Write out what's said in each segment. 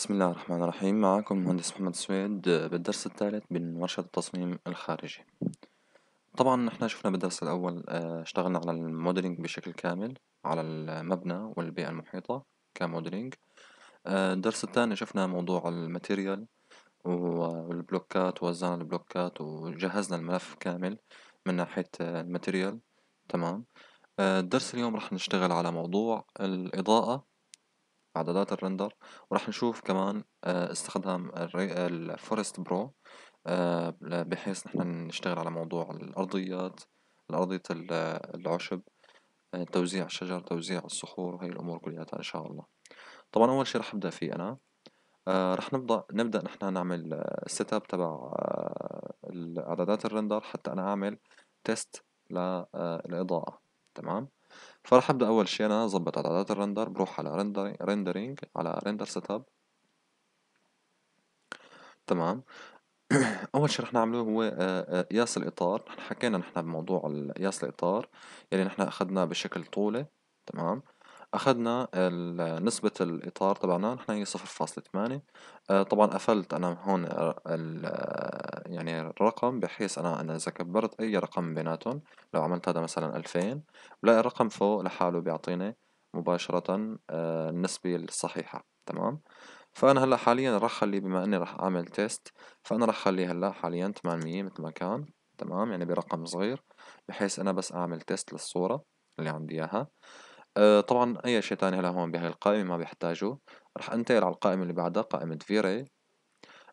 بسم الله الرحمن الرحيم معكم مهندس محمد سويد بالدرس الثالث من ورشة التصميم الخارجي طبعا احنا شفنا بالدرس الأول آه، اشتغلنا على الموديلينج بشكل كامل على المبنى والبيئة المحيطة كموديلينج آه، الدرس الثاني شفنا موضوع الماتيريال والبلوكات ووزعنا البلوكات وجهزنا الملف كامل من ناحية الماتيريال تمام آه، الدرس اليوم راح نشتغل على موضوع الإضاءة إعدادات الرندر وراح نشوف كمان آه، استخدام الفورست برو آه، بحيث نحن نشتغل على موضوع الأرضيات أرضية العشب آه، توزيع الشجر توزيع الصخور وهي الأمور كلياتها إن شاء الله طبعا أول شي راح أبدأ فيه أنا راح نبدأ نبدأ نحن نعمل سيت اب تبع إعدادات الرندر حتى أنا أعمل تيست للإضاءة تمام فراح أبدأ أول شي أنا أظبط إعدادات الرندر بروح على رندرينج على render setup تمام اول شيء رح نعمله هو قياس آه، آه، الاطار نحن حكينا نحن بموضوع قياس الاطار يلي نحن اخذناه بشكل طولي تمام أخدنا نسبة الإطار تبعنا نحن هي صفر فاصلة ثمانية آه، طبعا قفلت أنا هون يعني الرقم بحيث أنا أنا إذا كبرت أي رقم بيناتهم لو عملت هادا مثلا ألفين بلاقي الرقم فوق لحاله بيعطيني مباشرة آه، النسبة الصحيحة تمام فأنا هلأ حاليا راح خلي بما إني راح أعمل تيست فأنا راح خلي هلأ حاليا تمنمية متل ما كان تمام يعني برقم صغير بحيث أنا بس أعمل تيست للصورة اللي عندي إياها آه، طبعا أي شيء تاني هلا هون بهاي القائمة ما بيحتاجه رح انتقل على القائمة اللي بعدها قائمة فيري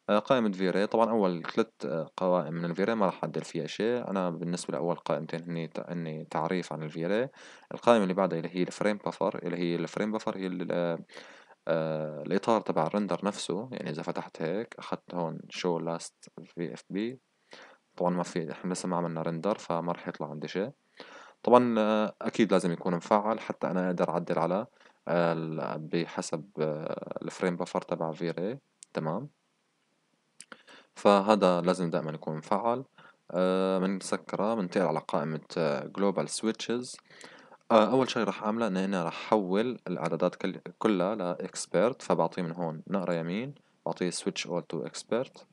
آه، قائمة فيري طبعا أول ثلاث آه، قوائم من الفيري ما رح أعدل فيها شيء أنا بالنسبة لأول قائمتين هني اني تعريف عن الفيري القائمة اللي بعدها اللي هي الفريم بفر اللي هي الفريم بفر هي آه الإطار تبع الرندر نفسه يعني إذا فتحت هيك اخذت هون شو لاست في اف بي طبعا ما في احنا لسه ما عملنا رندر فما رح يطلع عندي شيء طبعا اكيد لازم يكون مفعل حتى انا اقدر اعدل على بحسب الفريم بفر تبع فيري تمام فهذا لازم دائما يكون مفعل بنسكره آه، منتقل على قائمة آه، global switches آه، أول شي راح أعمله إني أنا راح أحول الإعدادات كلها لإكسبرت فبعطيه من هون نقرة يمين بعطيه switch all to expert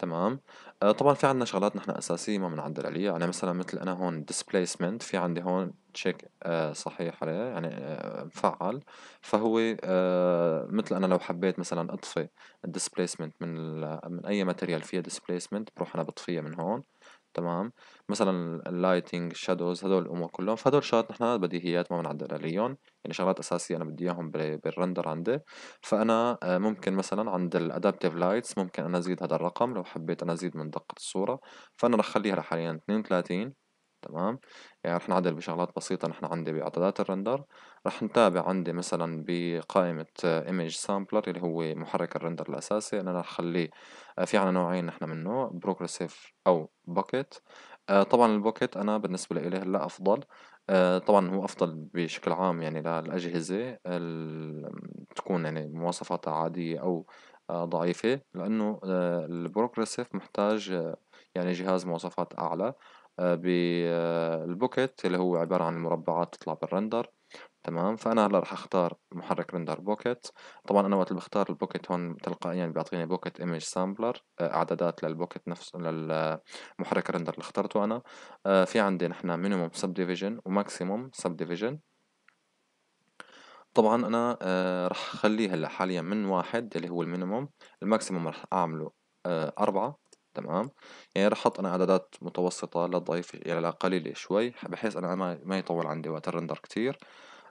تمام آه، طبعا في عندنا شغلات نحن اساسيه ما بنعدل عليها يعني مثلا مثل انا هون displacement في عندي هون تشيك آه، صحيح عليه يعني آه، مفعل فهو مثل انا لو حبيت مثلا اطفي displacement من من اي ماتيريال فيها displacement بروح انا بطفيها من هون تمام مثلا اللايتنج الشادوز هدول الامور كلهم فهدول شغلات نحن بديهيات ما بنعدل عليهم يعني شغلات اساسيه انا بدي اياهم بالرندر عندي فانا آه، ممكن مثلا عند الادابتيف لايتس ممكن انا ازيد هذا الرقم لو حبيت انا ازيد من دقه الصوره فانا رح اخليها لحاليا 32 تمام يعني رح نعدل بشغلات بسيطة نحن عندي بإعدادات الرندر رح نتابع عندي مثلا بقائمة image sampler اللي هو محرك الرندر الأساسي أنا رح أخليه آه، في عنا نوعين نحن منه بروجريسيف أو bucket آه، طبعا البوكيت أنا بالنسبة لي هلا أفضل آه، طبعا هو أفضل بشكل عام يعني للأجهزة تكون يعني مواصفاتها عادية أو ضعيفة لأنه البروجريسيف محتاج يعني جهاز مواصفات أعلى آه، بالبوكيت آه، اللي هو عبارة عن مربعات تطلع بالرندر تمام فأنا هلا راح أختار محرك رندر بوكيت طبعا أنا وقت بختار البوكيت هون تلقائيا بيعطيني بوكيت ايمج سامبلر آه، إعدادات للبوكيت نفسه للمحرك الرندر اللي اخترته أنا في عندي نحن مينيموم سب ديفيجن وماكسيموم سب ديفيجن طبعا أنا راح أخليه هلا حاليا من واحد اللي هو المينيموم الماكسيموم راح أعمله أربعة تمام يعني راح احط انا اعدادات متوسطة للضعيف الى يعني قليل قليلة شوي بحيث انا ما يطول عندي وقت الرندر كتير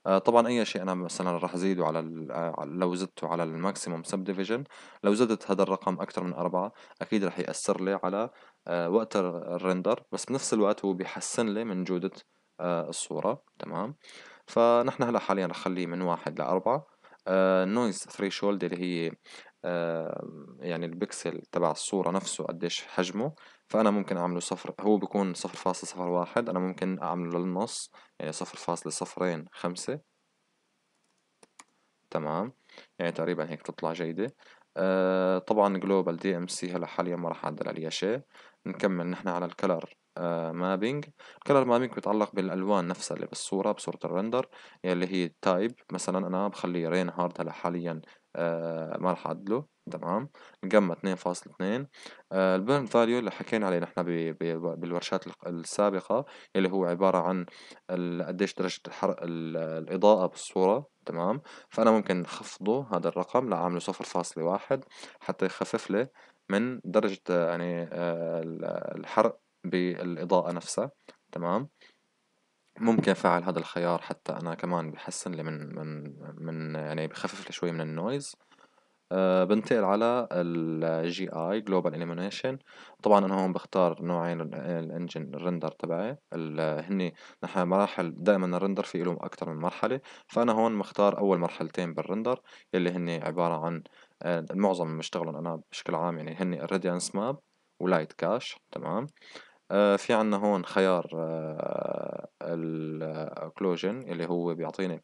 آه طبعا اي شيء انا مثلا راح ازيده على آه، لو زدته على الماكسيموم سب ديفيجن لو زدت هذا الرقم اكثر من أربعة اكيد راح ياثر لي على آه وقت الرندر بس بنفس الوقت هو بيحسن لي من جودة آه الصورة تمام فنحن هلا حاليا رح اخليه من واحد لأربعة نويز آه، ثريشولد اللي هي يعني البكسل تبع الصورة نفسه قديش حجمه فأنا ممكن أعمله صفر هو بيكون صفر فاصل صفر واحد أنا ممكن أعمله للنص يعني صفر فاصل صفرين خمسة تمام يعني تقريبا هيك تطلع جيدة آه طبعا جلوبال دي ام سي هلا حاليا ما راح أعدل عليها شيء نكمل نحن على الكلر آه مابينج الكلر مابينج بيتعلق بالالوان نفسها اللي بالصوره بصوره الرندر يلي هي تايب مثلا انا بخلي رين هارد هلا حاليا آه، ما رح عدله تمام الجاما آه، 2.2 البرن فاليو اللي حكينا عليه نحن بالورشات السابقة اللي هو عبارة عن قديش درجة حرق الإضاءة بالصورة تمام فأنا ممكن خفضه هذا الرقم لأعمله 0.1 حتى يخفف لي من درجة يعني آه، الحرق بالإضاءة نفسها تمام ممكن افعل هذا الخيار حتى انا كمان بحسن لي من من من يعني بخفف لي شوي من النويز أه بنتقل على الجي اي جلوبال اليمينيشن طبعا انا هون بختار نوعين الانجن الرندر تبعي هني نحن مراحل دائما الرندر في لهم اكثر من مرحله فانا هون مختار اول مرحلتين بالرندر يلي هن عباره عن المعظم آه، اللي بشتغلهم انا بشكل عام يعني هن الراديانس ماب ولايت كاش تمام آه، في عنا هون خيار آه، الاوكلوجن اللي هو بيعطيني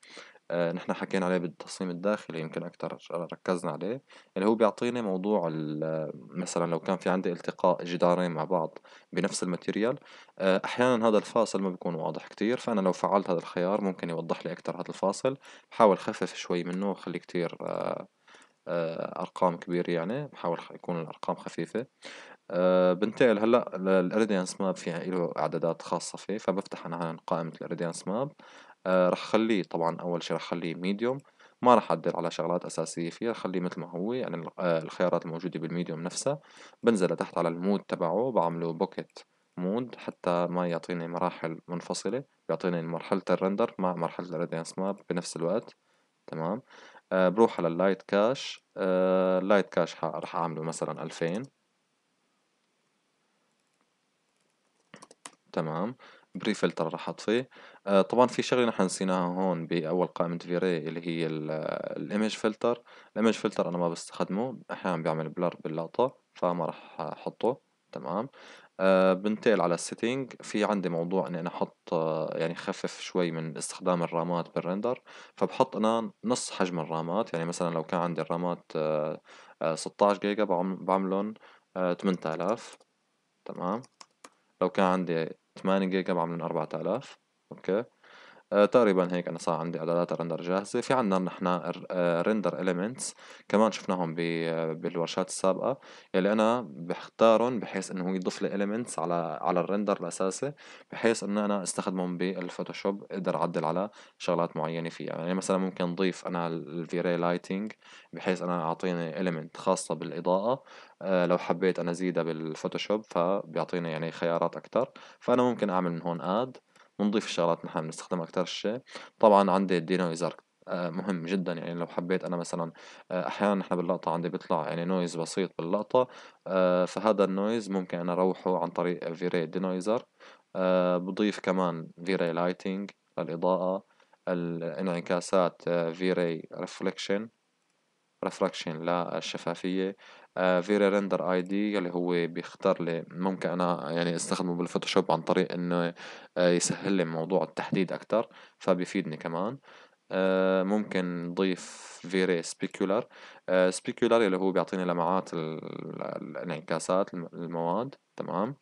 آه، نحن حكينا عليه بالتصميم الداخلي يمكن أكتر ركزنا عليه اللي هو بيعطيني موضوع مثلا لو كان في عندي التقاء جدارين مع بعض بنفس الماتيريال أحيانا هذا الفاصل ما بيكون واضح كتير فأنا لو فعلت هذا الخيار ممكن يوضح لي أكتر هذا الفاصل بحاول خفف شوي منه وخلي كتير أرقام كبيرة يعني بحاول يكون الأرقام خفيفة آه، بنتقل هلا للاريديانس ماب في له اعدادات خاصة فيه فبفتح انا هون قائمة الاريديانس ماب آه، رح خليه طبعا اول شي رح خليه ميديوم ما راح أعدل على شغلات أساسية فيه رح خليه مثل ما هو يعني آه، الخيارات الموجودة بالميديوم نفسها بنزل لتحت على المود تبعه بعمله بوكيت مود حتى ما يعطيني مراحل منفصلة بيعطيني مرحلة الرندر مع مرحلة الاريديانس ماب بنفس الوقت تمام بروح على اللايت كاش اللايت كاش رح أعمله مثلا 2000 تمام بري فلتر راح اطفيه آه طبعا في شغله نحن نسيناها هون باول قائمه فيري اللي هي الايمج فلتر الايمج فلتر انا ما بستخدمه احيانا بيعمل بلر باللقطه فما راح احطه تمام آه بنتقل على السيتنج في عندي موضوع اني انا احط آه يعني خفف شوي من استخدام الرامات بالرندر فبحط انا نص حجم الرامات يعني مثلا لو كان عندي الرامات آه 16 آه، جيجا بعملهم 8000 آه، تمام لو كان عندي 8 جيجا بعملهم 4000 اوكي آه، تقريبا هيك انا صار عندي اعدادات رندر جاهزه في عندنا نحن آه، رندر اليمنتس كمان شفناهم آه، بالورشات السابقه يلي انا بختارهم بحيث انه هو يضيف لي اليمنتس على على الرندر الاساسي بحيث انه انا استخدمهم بالفوتوشوب اقدر اعدل على شغلات معينه فيها يعني مثلا ممكن اضيف انا الفيري لايتنج بحيث انا اعطيني اليمنت خاصه بالاضاءه لو حبيت انا ازيدها بالفوتوشوب فبيعطيني يعني خيارات اكثر فانا ممكن اعمل من هون اد ونضيف الشغلات نحن بنستخدمها أكتر شيء طبعا عندي الدينويزر آه، مهم جدا يعني لو حبيت انا مثلا آه، احيانا نحن باللقطه عندي بيطلع يعني نويز بسيط باللقطه آه، فهذا النويز ممكن انا اروحه عن طريق فيري دينويزر بضيف كمان فيري لايتنج للاضاءه الانعكاسات فيري ريفليكشن ريفراكشن للشفافيه آه، فيرا رندر اي دي اللي هو بيختار لي ممكن انا يعني استخدمه بالفوتوشوب عن طريق انه آه، يسهل لي موضوع التحديد اكتر فبيفيدني كمان آه، ممكن نضيف فيري سبيكولار سبيكولار اللي هو بيعطيني لمعات الانعكاسات المواد تمام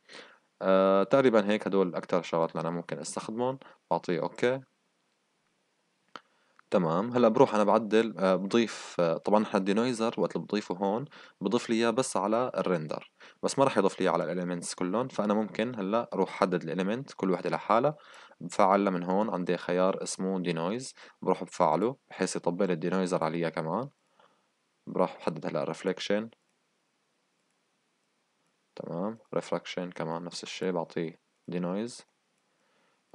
تقريبا هيك هدول اكتر شغلات اللي انا ممكن استخدمهم بعطيه اوكي تمام هلا بروح انا بعدل آه، بضيف آه، طبعا احنا الدينويزر وقت اللي بضيفه هون بضيف لي اياه بس على الريندر بس ما راح يضيف لي إياه على الاليمنتس كلهم فانا ممكن هلا اروح حدد الاليمنت كل وحده لحالها بفعلها من هون عندي خيار اسمه دينويز بروح بفعله بحيث يطبل الدينويزر عليها كمان بروح بحدد هلا الرفليكشن تمام ريفراكشن كمان نفس الشيء بعطيه دينويز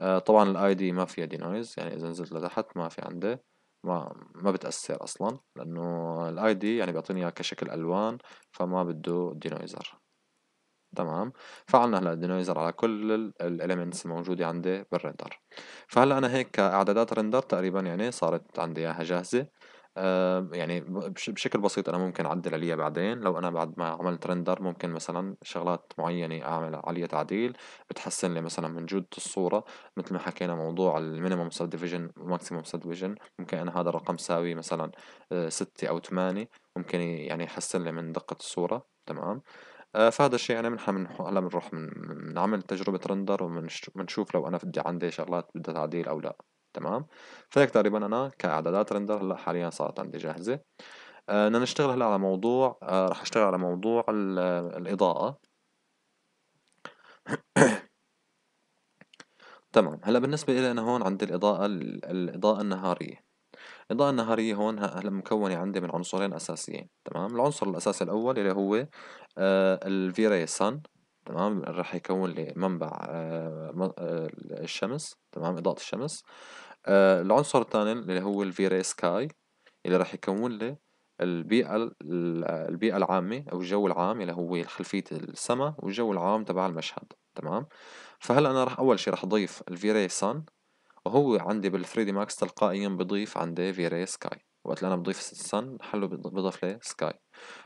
آه، طبعا الاي دي ما فيها دينايز يعني اذا نزلت لتحت ما في عنده ما ما بتأثر اصلا لانه الاي دي يعني بيعطيني اياها كشكل الوان فما بده دينايزر تمام فعلنا هلا الدينايزر على كل الاليمنتس الموجوده عندي بالرندر فهلا انا هيك كاعدادات رندر تقريبا يعني صارت عندي اياها جاهزه آه، يعني بشكل بسيط انا ممكن اعدل عليها بعدين لو انا بعد ما عملت رندر ممكن مثلا شغلات معينة اعمل عليها تعديل بتحسن لي مثلا من جودة الصورة مثل ما حكينا موضوع المينيموم سب ديفيجن والماكسيموم سب ديفيجن ممكن انا هذا الرقم ساوي مثلا آه، ستة او ثمانية ممكن يعني يحسن لي من دقة الصورة تمام آه، فهذا الشيء يعني نحن هلا بنروح بنعمل تجربة رندر وبنشوف لو انا بدي عندي شغلات بدها تعديل او لا تمام فهيك تقريبا انا كاعدادات رندر هلا حاليا صارت عندي جاهزه آه، بدنا نشتغل هلا على موضوع آه، رح اشتغل على موضوع الاضاءه تمام هلا بالنسبه لي انا هون عندي الاضاءه الاضاءه النهاريه الإضاءة النهارية هون هلا مكونة عندي من عنصرين أساسيين تمام العنصر الأساسي الأول اللي هو آه، الفيراي سان تمام راح يكون لي منبع آه، آه، الشمس تمام إضاءة الشمس آه، العنصر الثاني اللي هو الفيري سكاي اللي راح يكون لي البيئة البيئة العامة أو الجو العام اللي هو خلفية السماء والجو العام تبع المشهد تمام فهلا أنا راح أول شي راح أضيف الفيري سان وهو عندي بال3 دي ماكس تلقائيا بضيف عندي فيري سكاي وقت اللي انا بضيف sun حله بضيف لي سكاي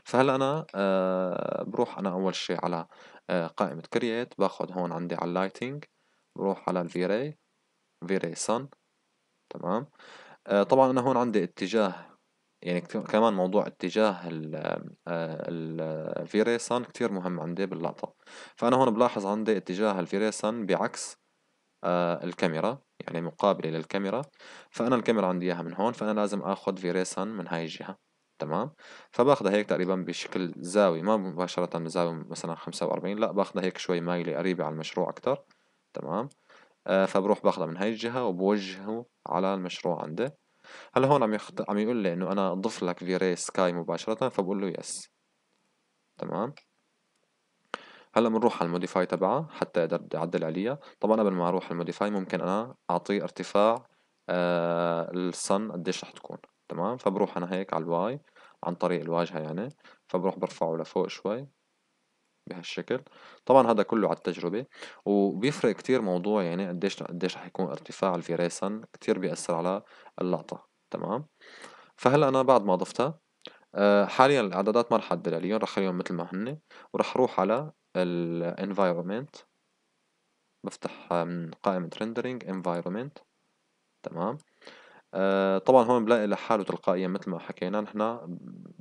فهلا انا آه بروح انا اول شيء على آه قائمة create باخد هون عندي على اللايتنج بروح على الفيري فيري سن تمام آه طبعا انا هون عندي اتجاه يعني كمان موضوع اتجاه الفيري آه، sun كتير مهم عندي باللقطة فانا هون بلاحظ عندي اتجاه الفيري sun بعكس آه، الكاميرا يعني مقابلة للكاميرا فأنا الكاميرا عندي إياها من هون فأنا لازم آخذ فيريسن من هاي الجهة تمام فباخذها هيك تقريبا بشكل زاوية ما مباشرة بزاوية مثلا خمسة وأربعين لا باخذها هيك شوي مايلة قريبة على المشروع أكتر تمام آه فبروح باخذها من هاي الجهة وبوجهه على المشروع عندي هلا هون عم يخط... عم يقول لي إنه أنا اضف لك فيريس سكاي مباشرة فبقول له يس تمام هلا بنروح على الموديفاي تبعها حتى اقدر بدي اعدل عليها طبعا قبل ما اروح على الموديفاي ممكن انا اعطيه ارتفاع آه الصن قديش رح تكون تمام فبروح انا هيك على الواي عن طريق الواجهه يعني فبروح برفعه لفوق شوي بهالشكل طبعا هذا كله على التجربه وبيفرق كتير موضوع يعني قديش قديش رح يكون ارتفاع الفيريسن كثير بيأثر على اللقطه تمام فهلا انا بعد ما ضفتها آه، حاليا الاعدادات ما رح اعدل عليهم رح اخليهم مثل ما هن ورح اروح على ال environment بفتح من قائمة rendering environment تمام آه طبعا هون بلاقي لحاله تلقائيا مثل ما حكينا نحن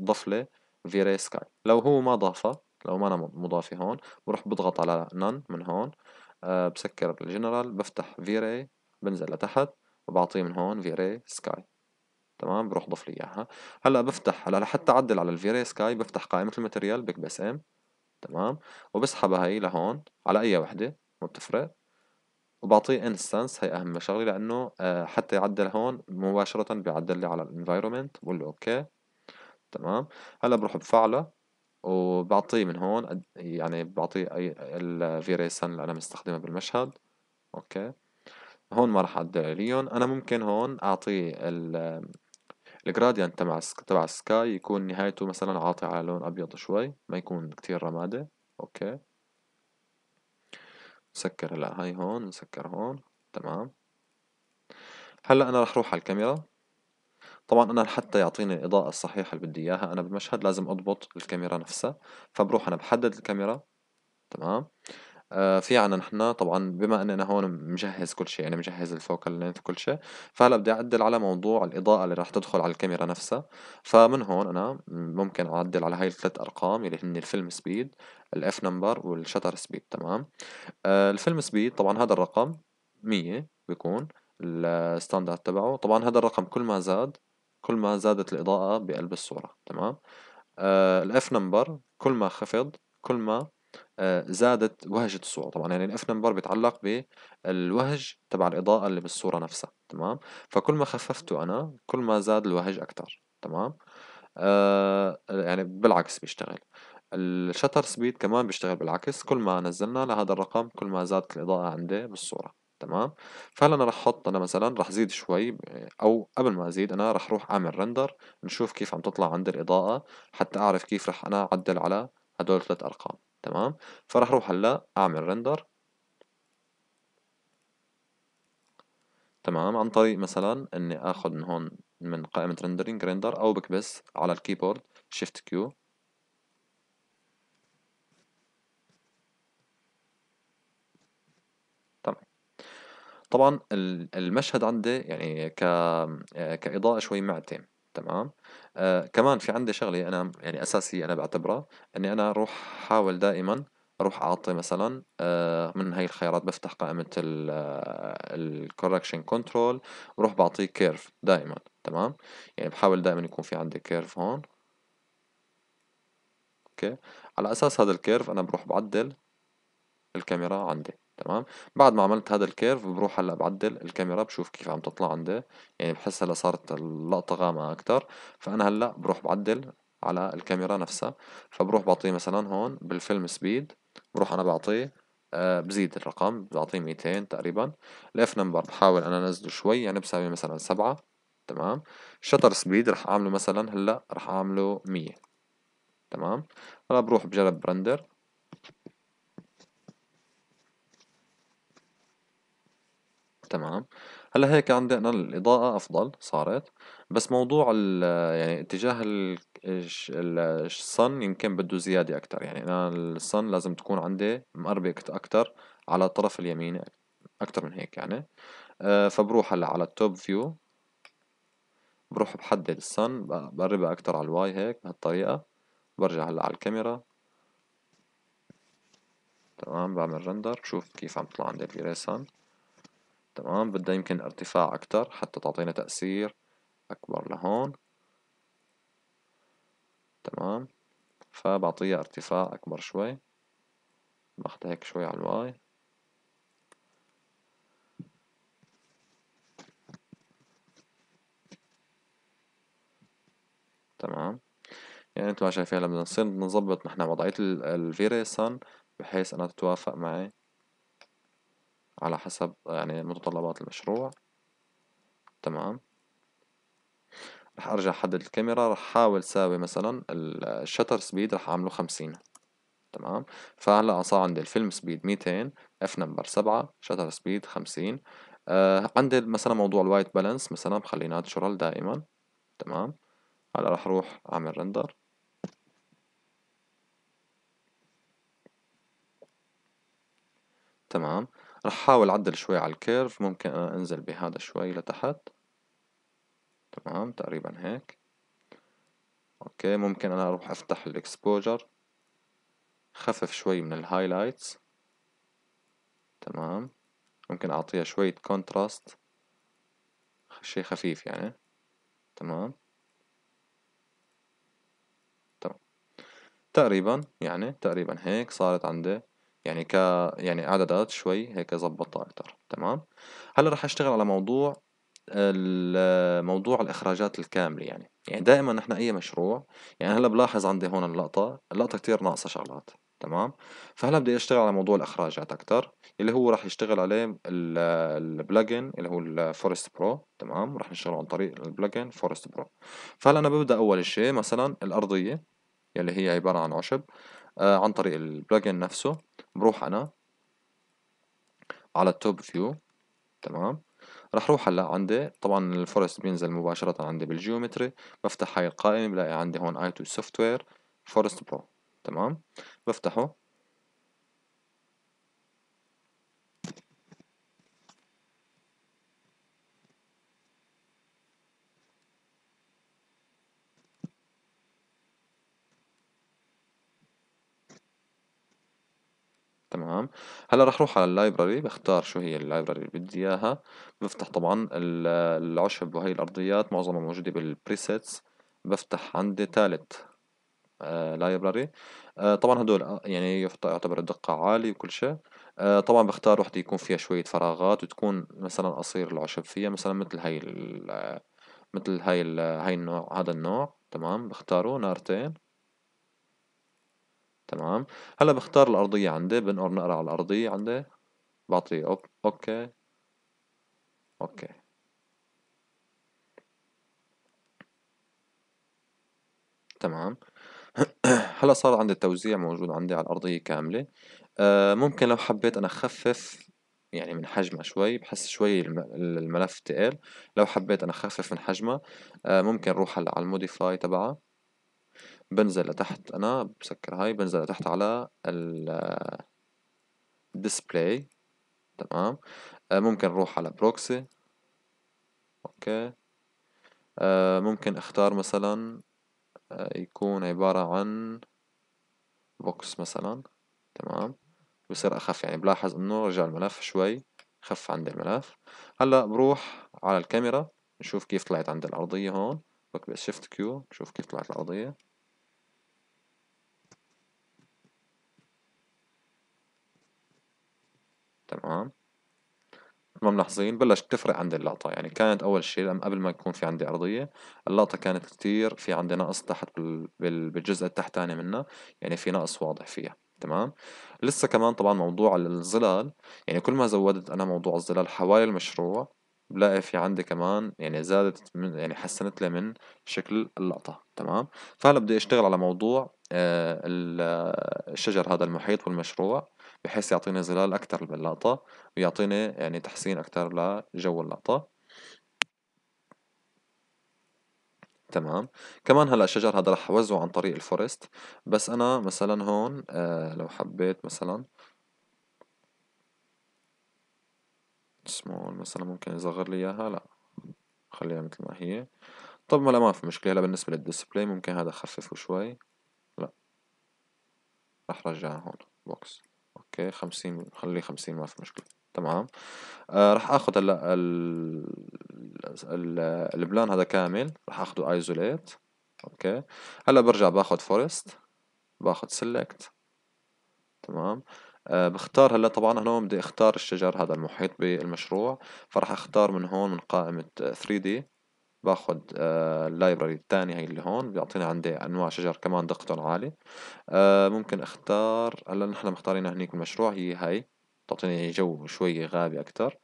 ضف لي فيري سكاي لو هو ما ضافه لو ما انا مضافة هون بروح بضغط على none من هون آه بسكر الجنرال بفتح فيري بنزل لتحت وبعطيه من هون فيري سكاي تمام بروح ضف لي اياها هلا بفتح هلا لحتى اعدل على الفيري سكاي بفتح قائمة الماتيريال بكبس ام تمام وبسحبها هي لهون على اي وحده ما بتفرق وبعطيه انستنس هي اهم شغله لانه آه، حتى يعدل هون مباشره بيعدل لي على الانفايرمنت بقول له اوكي تمام هلا بروح بفعله وبعطيه من هون يعني بعطيه اي الفيريسن اللي انا مستخدمها بالمشهد اوكي هون ما راح اعدل عليهم انا ممكن هون اعطيه الجراديانت تبع تبع السكاي يكون نهايته مثلا عاطي على لون أبيض شوي ما يكون كتير رمادي أوكي نسكر هلا هاي هون نسكر هون تمام هلا أنا رح أروح على الكاميرا طبعا أنا حتى يعطيني الإضاءة الصحيحة اللي بدي إياها أنا بالمشهد لازم أضبط الكاميرا نفسها فبروح أنا بحدد الكاميرا تمام آه، في عنا نحن طبعا بما اننا هون مجهز كل شيء يعني مجهز الفوكال لينث وكل شيء فهلا بدي اعدل على موضوع الاضاءه اللي راح تدخل على الكاميرا نفسها فمن هون انا ممكن اعدل على هاي الثلاث ارقام اللي هن الفيلم سبيد الاف نمبر والشتر سبيد تمام آه، الفيلم سبيد طبعا هذا الرقم 100 بيكون الستاندرد تبعه طبعا هذا الرقم كل ما زاد كل ما زادت الإضاءة بقلب الصورة تمام آه، الاف نمبر كل ما خفض كل ما آه، زادت وهجة الصورة طبعا يعني الاف نمبر بيتعلق بالوهج تبع الإضاءة اللي بالصورة نفسها تمام فكل ما خففته أنا كل ما زاد الوهج أكتر تمام آه يعني بالعكس بيشتغل الشتر سبيد كمان بيشتغل بالعكس كل ما نزلنا لهذا الرقم كل ما زادت الإضاءة عندي بالصورة تمام فهلا انا رح احط انا مثلا رح زيد شوي او قبل ما ازيد انا رح اروح اعمل رندر نشوف كيف عم تطلع عند الاضاءه حتى اعرف كيف رح انا اعدل على هدول ثلاث أرقام تمام فراح أروح هلا أعمل رندر تمام عن طريق مثلا إني آخذ من هون من قائمة ريندرينج ريندر أو بكبس على الكيبورد شيفت كيو طبعا المشهد عندي يعني ك كإضاءة شوي معتم تمام آه، كمان في عندي شغله انا يعني اساسيه انا بعتبرها اني انا اروح حاول دائما اروح اعطي مثلا آه من هاي الخيارات بفتح قائمه الكوركشن كنترول بروح بعطيه كيرف دائما تمام يعني بحاول دائما يكون في عندي كيرف هون اوكي على اساس هذا الكيرف انا بروح بعدل الكاميرا عندي تمام بعد ما عملت هذا الكيرف بروح هلا بعدل الكاميرا بشوف كيف عم تطلع عندي يعني بحس هلا صارت اللقطة غامقة أكتر فأنا هلا بروح بعدل على الكاميرا نفسها فبروح بعطيه مثلا هون بالفيلم سبيد بروح أنا بعطيه أه بزيد الرقم بعطيه 200 تقريبا الاف نمبر بحاول انا انزله شوي يعني بساوي مثلا سبعة تمام شطر سبيد رح اعمله مثلا هلا رح اعمله 100 تمام هلا بروح بجرب برندر تمام هلا هيك عندي انا الاضاءة افضل صارت بس موضوع ال يعني اتجاه الصن يمكن بده زيادة اكتر يعني انا الصن لازم تكون عندي مقربة اكتر على الطرف اليمين اكتر من هيك يعني آه، فبروح هلا على التوب فيو بروح بحدد الصن بقربها اكتر على الواي هيك بهالطريقة برجع هلا على الكاميرا تمام بعمل رندر شوف كيف عم تطلع عندي الجري تمام بدها يمكن ارتفاع أكتر حتى تعطينا تأثير أكبر لهون تمام فبعطيها ارتفاع أكبر شوي باخدها هيك شوي على الواي تمام يعني انتم شايفين لما نصير نظبط نحن وضعية الفيريسون بحيث انها تتوافق معي على حسب يعني متطلبات المشروع تمام رح ارجع احدد الكاميرا رح احاول ساوي مثلا الشتر سبيد رح اعمله خمسين تمام فهلا صار عندي الفيلم سبيد ميتين اف نمبر سبعة شتر سبيد خمسين آه عندي مثلا موضوع الوايت بالانس مثلا بخلي ناتشورال دائما تمام هلا رح اروح اعمل رندر تمام رح حاول عدل شوي على الكيرف ممكن أنا أنزل بهذا شوي لتحت تمام تقريبا هيك أوكي ممكن أنا أروح أفتح الإكسبوجر خفف شوي من الهايلايتس تمام ممكن أعطيها شوية كونتراست شي خفيف يعني تمام تمام تقريبا يعني تقريبا هيك صارت عندي يعني ك يعني عددات شوي هيك زبطتها اكثر تمام هلا رح اشتغل على موضوع موضوع الاخراجات الكامله يعني يعني دائما نحن اي مشروع يعني هلا بلاحظ عندي هون اللقطه اللقطه كتير ناقصه شغلات تمام فهلا بدي اشتغل على موضوع الاخراجات اكثر اللي هو راح يشتغل عليه البلجن اللي هو الفورست برو تمام راح نشتغل عن طريق البلجن فورست برو فهلا انا ببدا اول شيء مثلا الارضيه اللي هي عباره عن عشب آه عن طريق البلجن نفسه بروح انا على التوب فيو تمام رح روح هلا عندي طبعا الفورست بينزل مباشرة عندي بالجيومتري بفتح هاي القائمة بلاقي عندي هون اي تو سوفت وير فورست برو تمام بفتحه تمام هلا رح اروح على اللايبراري بختار شو هي اللايبراري اللي بدي اياها بفتح طبعا العشب وهي الارضيات معظمها موجوده بالبريسيتس بفتح عندي ثالث آه، لايبراري آه، طبعا هدول آه، يعني يعتبر الدقة عالي وكل شيء طبعا بختار وحدة يكون فيها شوية فراغات وتكون مثلا قصير العشب فيها مثلا مثل هاي مثل هاي هاي النوع هذا النوع تمام بختاره نارتين تمام هلا بختار الأرضية عندي بنقر نقرا على الأرضية عندي بعطيه أوكي أوكي تمام هلا صار عندي التوزيع موجود عندي على الأرضية كاملة آه ممكن لو حبيت أنا أخفف يعني من حجمها شوي بحس شوي الملف تقل لو حبيت أنا أخفف من حجمها آه ممكن أروح هلا على الموديفاي تبعها بنزل لتحت أنا بسكر هاي بنزل لتحت على ال display تمام آه، ممكن نروح على بروكسي أوكي آه، ممكن اختار مثلا آه، يكون عبارة عن بوكس مثلا تمام بصير أخف يعني بلاحظ إنه رجع الملف شوي خف عند الملف هلا بروح على الكاميرا نشوف كيف طلعت عند الأرضية هون بكبس شيفت كيو نشوف كيف طلعت الأرضية تمام ما ملاحظين بلشت تفرق عند اللقطة يعني كانت أول شيء لما قبل ما يكون في عندي أرضية اللقطة كانت كتير في عندي نقص تحت بالجزء التحتاني منها يعني في نقص واضح فيها تمام لسه كمان طبعا موضوع الظلال يعني كل ما زودت أنا موضوع الظلال حوالي المشروع بلاقي في عندي كمان يعني زادت من يعني حسنت لي من شكل اللقطة تمام فهلا بدي اشتغل على موضوع آه، الشجر هذا المحيط والمشروع بحيث يعطيني ظلال أكتر باللقطة ويعطيني يعني تحسين أكتر لجو اللقطة تمام كمان هلا الشجر هذا رح اوزعه عن طريق الفورست بس انا مثلا هون آه لو حبيت مثلا سمول مثلا ممكن يصغر لي اياها لا خليها مثل ما هي طب ما لا ما في مشكله هلا بالنسبه للديسبلاي ممكن هذا اخففه شوي لا رح رجعها هون بوكس اوكي خمسين خليه خمسين ما في مشكلة تمام آه راح اخذ هلا البلان هذا كامل راح اخذه ايزوليت اوكي هلا برجع باخذ فورست باخذ سيلكت تمام أه بختار هلا طبعا هنا بدي اختار الشجر هذا المحيط بالمشروع فراح اختار من هون من قائمة 3D باخذ اللايبرري آه، الثاني هي اللي هون بيعطينا عندي انواع شجر كمان دقتهم عالي آه، ممكن اختار هلا نحن مختارينها هنيك المشروع هي هاي بتعطيني جو شوي غابي اكتر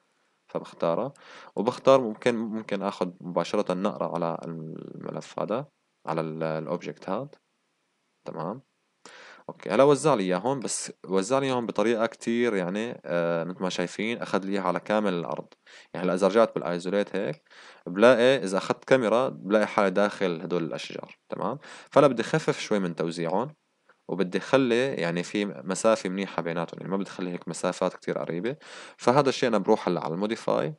فبختارها وبختار ممكن ممكن اخذ مباشرة نقرة على الملف هذا على الاوبجكت هذا تمام اوكي هلا وزع لي اياهم بس وزع لي اياهم بطريقه كتير يعني آه مثل ما شايفين اخذ لي اياها على كامل الارض يعني هلا اذا رجعت بالايزوليت هيك بلاقي اذا اخذت كاميرا بلاقي حالي داخل هدول الاشجار تمام فهلا بدي خفف شوي من توزيعهم وبدي اخلي يعني في مسافه منيحه بيناتهم يعني ما بدي اخلي هيك مسافات كتير قريبه فهذا الشيء انا بروح هلا على الموديفاي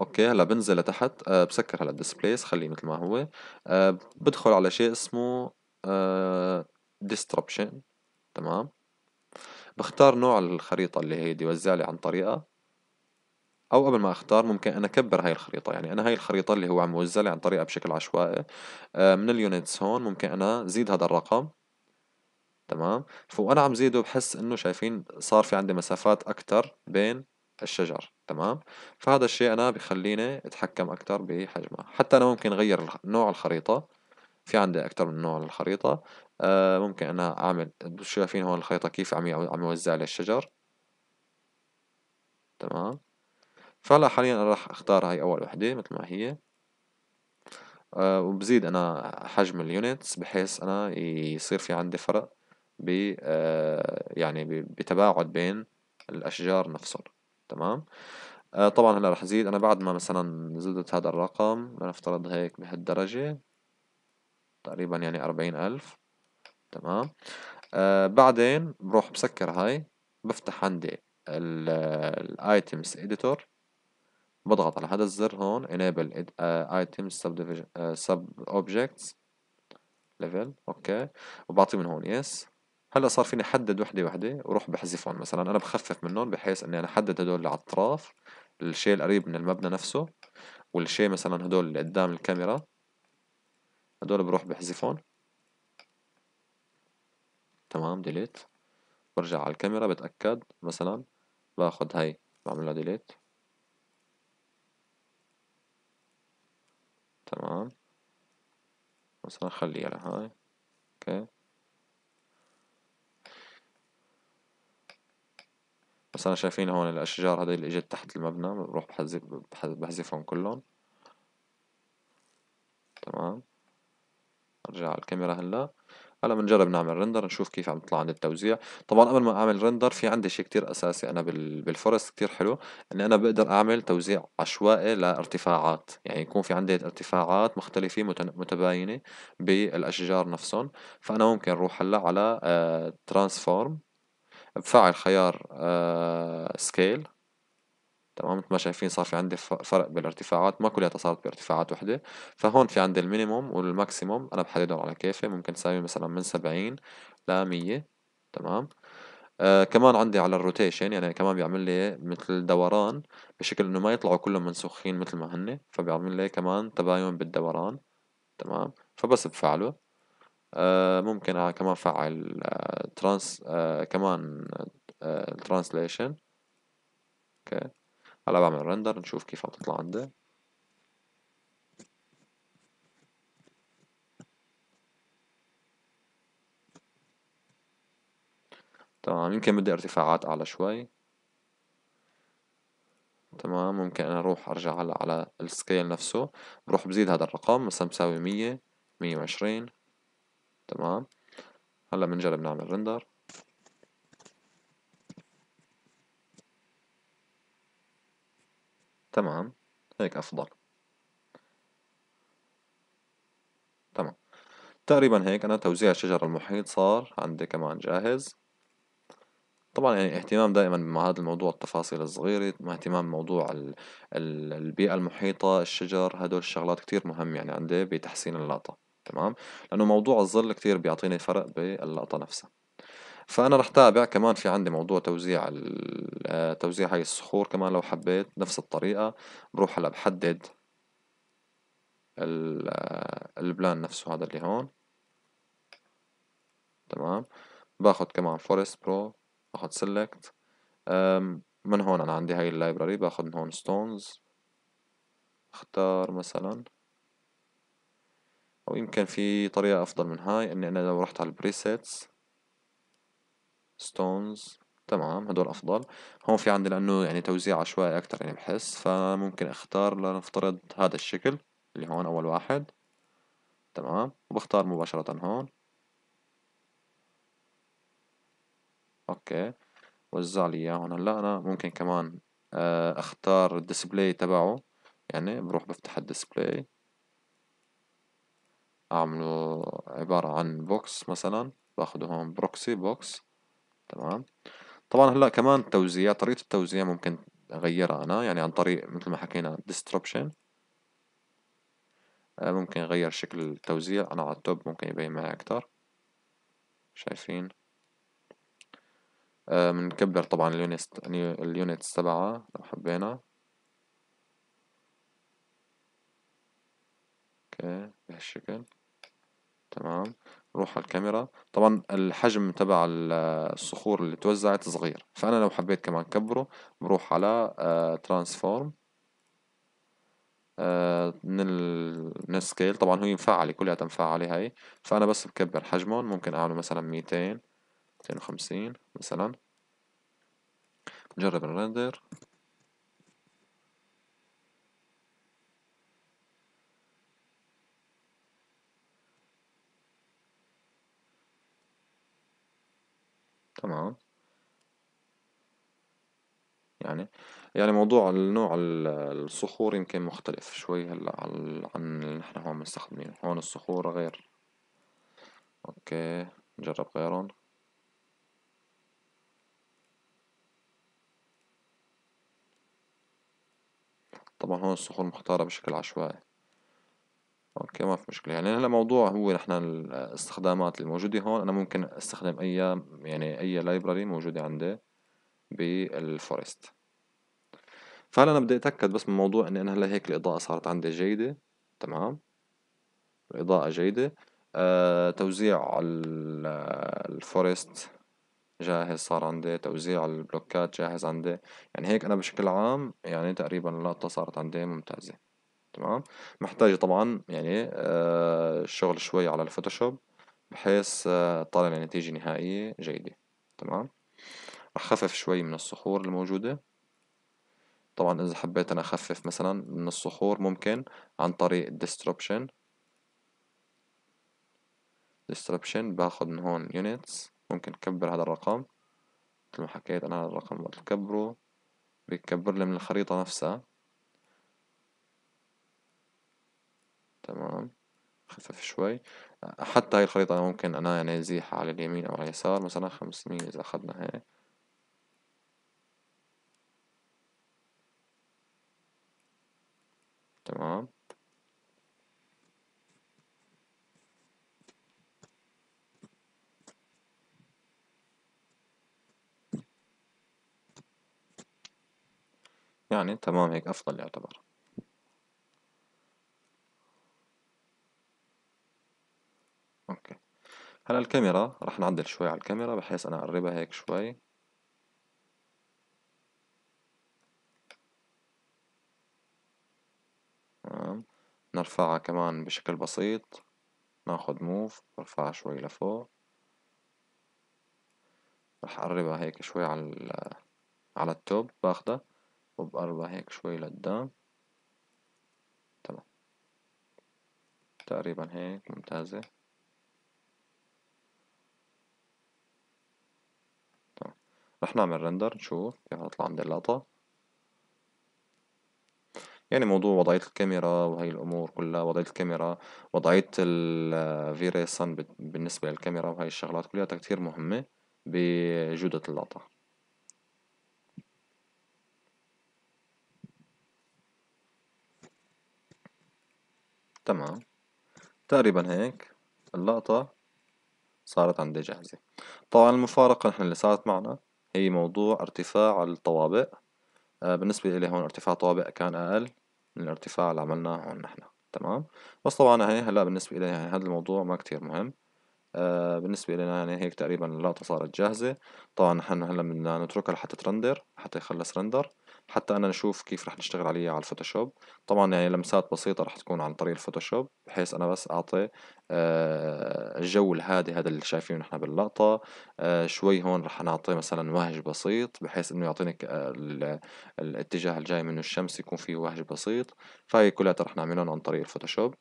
اوكي هلا بنزل لتحت أه بسكر هلا الديسبليس خليه مثل ما هو أه بدخل على شيء اسمه أه ديستربشن تمام بختار نوع الخريطة اللي هي يوزع لي عن طريقة او قبل ما اختار ممكن انا اكبر هاي الخريطة يعني انا هاي الخريطة اللي هو عم يوزع لي عن طريقة بشكل عشوائي أه من اليونتس هون ممكن انا زيد هذا الرقم تمام فوانا عم زيده بحس انه شايفين صار في عندي مسافات اكتر بين الشجر تمام فهذا الشيء أنا بخليني أتحكم أكتر بحجمها حتى أنا ممكن أغير نوع الخريطة في عندي أكتر من نوع للخريطة آه ممكن أنا أعمل شايفين هون الخريطة كيف عم عم يوزع لي الشجر تمام فهلا حاليا أنا راح أختار هاي أول وحدة مثل ما هي آه وبزيد أنا حجم اليونتس بحيث أنا يصير في عندي فرق ب آه يعني بتباعد بين الأشجار نفسهم تمام آه طبعا هلا رح زيد انا بعد ما مثلا زدت هذا الرقم لنفترض هيك بهالدرجة تقريبا يعني أربعين ألف تمام آه بعدين بروح بسكر هاي بفتح عندي الايتمز اديتور آه، بضغط على هذا الزر هون enable آه، items subdivision آه، sub objects level اوكي وبعطيه من هون yes هلا صار فيني حدد وحده وحده وروح بحذفهم مثلا انا بخفف منهم بحيث اني انا احدد هدول اللي على الاطراف الشيء القريب من المبنى نفسه والشيء مثلا هدول اللي قدام الكاميرا هدول بروح بحذفهم تمام ديليت برجع على الكاميرا بتأكد مثلا باخد هاي بعملها ديليت تمام مثلا خليها لهاي اوكي بس أنا شايفين هون الأشجار هذي اللي إجت تحت المبنى بروح بحذف بحذفهم كلهم تمام أرجع على الكاميرا هلا هلا بنجرب نعمل رندر نشوف كيف عم تطلع عند التوزيع طبعا قبل ما اعمل رندر في عندي شيء كتير اساسي انا بالفورست كتير حلو اني انا بقدر اعمل توزيع عشوائي لارتفاعات يعني يكون في عندي ارتفاعات مختلفة متباينة بالاشجار نفسهم فانا ممكن اروح هلا على ترانسفورم آه، بفعل خيار سكيل آه، تمام مثل ما شايفين صار في عندي فرق بالارتفاعات ما كلها صارت بارتفاعات وحدة فهون في عندي المينيموم والماكسيموم أنا بحددهم على كيفي ممكن تساوي مثلا من سبعين لمية تمام آه كمان عندي على الروتيشن يعني كمان بيعمل لي مثل دوران بشكل انه ما يطلعوا كلهم منسوخين مثل ما هن فبيعمل لي كمان تباين بالدوران تمام فبس بفعله آه، ممكن كمان فعل آه، ترانس آه، كمان ترانسليشن اوكي هلا بعمل رندر نشوف كيف عم تطلع عندي تمام يمكن بدي ارتفاعات اعلى شوي تمام ممكن انا اروح ارجع هلا على السكيل نفسه بروح بزيد هذا الرقم مثلا بساوي مية مية وعشرين تمام هلا بنجرب نعمل رندر تمام هيك أفضل تمام تقريبا هيك أنا توزيع شجر المحيط صار عندي كمان جاهز طبعا يعني اهتمام دائما مع هذا الموضوع التفاصيل الصغيرة اهتمام موضوع البيئة المحيطة الشجر هدول الشغلات كتير مهم يعني عندي بتحسين اللقطة تمام لأنه موضوع الظل كتير بيعطيني فرق باللقطة نفسها فأنا رح تابع كمان في عندي موضوع توزيع آه، توزيع هاي الصخور كمان لو حبيت نفس الطريقة بروح هلا بحدد آه، البلان نفسه هذا اللي هون تمام باخد كمان فورست برو باخد سيلكت من هون أنا عندي هاي اللايبراري باخد من هون ستونز اختار مثلا أو يمكن في طريقة أفضل من هاي إني أنا لو رحت على البريسيتس ستونز تمام هدول أفضل هون في عندي لأنه يعني توزيع عشوائي أكتر يعني بحس فممكن أختار لنفترض هذا الشكل اللي هون أول واحد تمام وبختار مباشرة هون اوكي وزع لي اياهم هلا انا ممكن كمان آه، اختار الديسبلاي تبعه يعني بروح بفتح الديسبلاي أعمله عبارة عن بوكس مثلا باخده هون بروكسي بوكس تمام طبعا هلا كمان التوزيع طريقة التوزيع ممكن أغيرها أنا يعني عن طريق مثل ما حكينا ديستربشن آه، ممكن أغير شكل التوزيع أنا على التوب ممكن يبين معي أكتر شايفين بنكبر آه، طبعا اليونتس اليونتس تبعها لو حبينا اوكي بهالشكل تمام نروح على الكاميرا طبعا الحجم تبع الصخور اللي توزعت صغير فأنا لو حبيت كمان كبره بروح على ترانسفورم من من السكيل طبعا هو مفعلة كلياتها مفعلة هاي فأنا بس بكبر حجمه ممكن أعمله مثلا ميتين ميتين وخمسين مثلا نجرب الرندر تمام يعني يعني موضوع النوع الصخور يمكن مختلف شوي هلأ عن اللي نحنا هون مستخدمينو هون الصخور غير أوكي نجرب غيرن طبعا هون الصخور مختارة بشكل عشوائي اوكي ما في مشكله يعني هلا موضوع هو نحن الاستخدامات الموجوده هون انا ممكن استخدم اي يعني اي لايبراري موجوده عندي بالفورست فهلا انا بدي اتاكد بس من موضوع اني انا هلا هيك الاضاءه صارت عندي جيده تمام الاضاءه جيده آه توزيع الفورست جاهز صار عندي توزيع البلوكات جاهز عندي يعني هيك انا بشكل عام يعني تقريبا اللقطه صارت عندي ممتازه تمام محتاجة طبعا يعني آه، الشغل شوي على الفوتوشوب بحيث تطلع آه، لي نتيجة نهائية جيدة تمام رح خفف شوي من الصخور الموجودة طبعا اذا حبيت انا اخفف مثلا من الصخور ممكن عن طريق الدستربشن ديستربشن باخد من هون units ممكن كبر هذا الرقم مثل ما حكيت انا هذا الرقم وقت بكبره بيكبر لي من الخريطة نفسها تمام خفف شوي حتى هاي الخريطة ممكن أنا يعني أزيحها على اليمين أو على اليسار مثلا خمسمية إذا أخذنا هيك تمام يعني تمام هيك أفضل يعتبر اوكي هلا الكاميرا رح نعدل شوي على الكاميرا بحيث انا اقربها هيك شوي تمام نرفعها كمان بشكل بسيط ناخد موف برفعها شوي لفوق رح اقربها هيك شوي على على التوب باخدها وبقربها هيك شوي لقدام تمام تقريبا هيك ممتازة رح نعمل رندر نشوف كيف هتطلع عند اللقطة يعني موضوع وضعية الكاميرا وهي الأمور كلها وضعية الكاميرا وضعية الفيريسن بالنسبة للكاميرا وهي الشغلات كلها كتير مهمة بجودة اللقطة تمام تقريبا هيك اللقطة صارت عندي جاهزة طبعا المفارقة نحن اللي صارت معنا هي موضوع ارتفاع الطوابق آه، بالنسبة لي هون ارتفاع الطوابق كان أقل من الارتفاع اللي عملناه هون نحن تمام بس طبعا هي هلا بالنسبة لي يعني هذا الموضوع ما كتير مهم آه، بالنسبة لنا يعني هيك تقريبا اللقطة صارت جاهزة طبعا نحن هلا بدنا نتركها لحتى ترندر حتى يخلص رندر حتى انا نشوف كيف رح نشتغل عليه على الفوتوشوب طبعا يعني لمسات بسيطة رح تكون عن طريق الفوتوشوب بحيث انا بس اعطي آه، الجو الهادي هذا اللي شايفينه نحن باللقطة آه، شوي هون رح نعطي مثلا وهج بسيط بحيث انه يعطيني آه، الاتجاه الجاي منه الشمس يكون فيه وهج بسيط فهي كلها رح نعملهم عن طريق الفوتوشوب